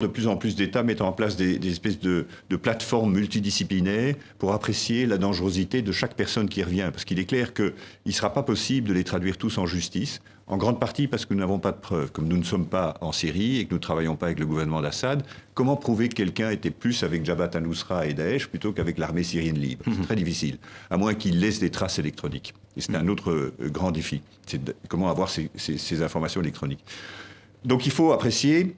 de plus en plus d'États mettent en place des, espèces de, plateformes multidisciplinaires pour apprécier la dangerosité de chaque personne qui revient. Parce qu'il est clair qu'il ne sera pas possible de les traduire tous en justice, en grande partie parce que nous n'avons pas de preuves. Comme nous ne sommes pas en Syrie et que nous ne travaillons pas avec le gouvernement d'Assad, comment prouver que quelqu'un était plus avec Jabhat al-Nusra et Daesh plutôt qu'avec l'armée syrienne libre C'est mhm. très difficile, à moins qu'il laisse des traces électroniques. Et c'est un mhm. autre euh, grand défi, c'est comment avoir ces, ces informations électroniques. Donc il faut apprécier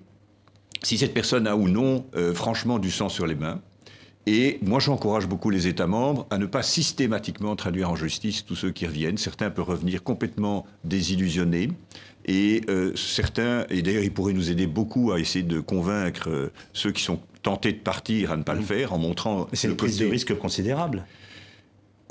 si cette personne a ou non, euh, franchement, du sang sur les mains. Et moi, j'encourage beaucoup les États membres à ne pas systématiquement traduire en justice tous ceux qui reviennent. Certains peuvent revenir complètement désillusionnés. Et euh, certains, et d'ailleurs, ils pourraient nous aider beaucoup à essayer de convaincre euh, ceux qui sont tentés de partir à ne pas le mmh. faire en montrant. C'est une prise de risque considérable.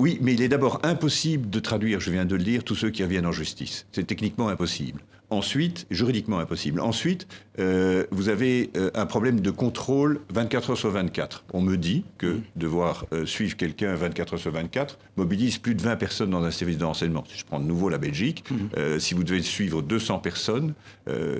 Oui, mais il est d'abord impossible de traduire, je viens de le dire, tous ceux qui reviennent en justice. C'est techniquement impossible. Ensuite, juridiquement impossible. Ensuite, euh, vous avez euh, un problème de contrôle 24 heures sur 24. On me dit que mm. devoir euh, suivre quelqu'un 24 heures sur 24 mobilise plus de 20 personnes dans un service de renseignement. Si je prends de nouveau la Belgique, mm. si vous devez suivre 200 personnes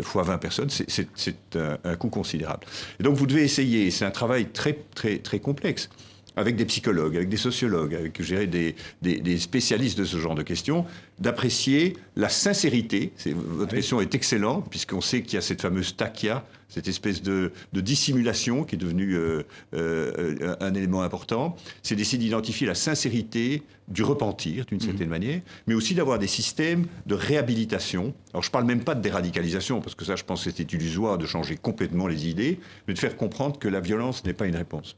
fois 20 personnes, c'est un, coût considérable. donc vous devez essayer, c'est un travail très, très, très complexe avec des psychologues, avec des sociologues, avec dirais, des, spécialistes de ce genre de questions, d'apprécier la sincérité. Votre question est excellente, puisqu'on sait qu'il y a cette fameuse taquia, cette espèce de, dissimulation qui est devenue euh, euh, euh, un élément important. C'est d'essayer d'identifier la sincérité du repentir, d'une mhm. certaine manière, mais aussi d'avoir des systèmes de réhabilitation. Alors je ne parle même pas de déradicalisation, parce que ça, je pense que c'est illusoire de changer complètement les idées, mais de faire comprendre que la violence n'est pas une réponse.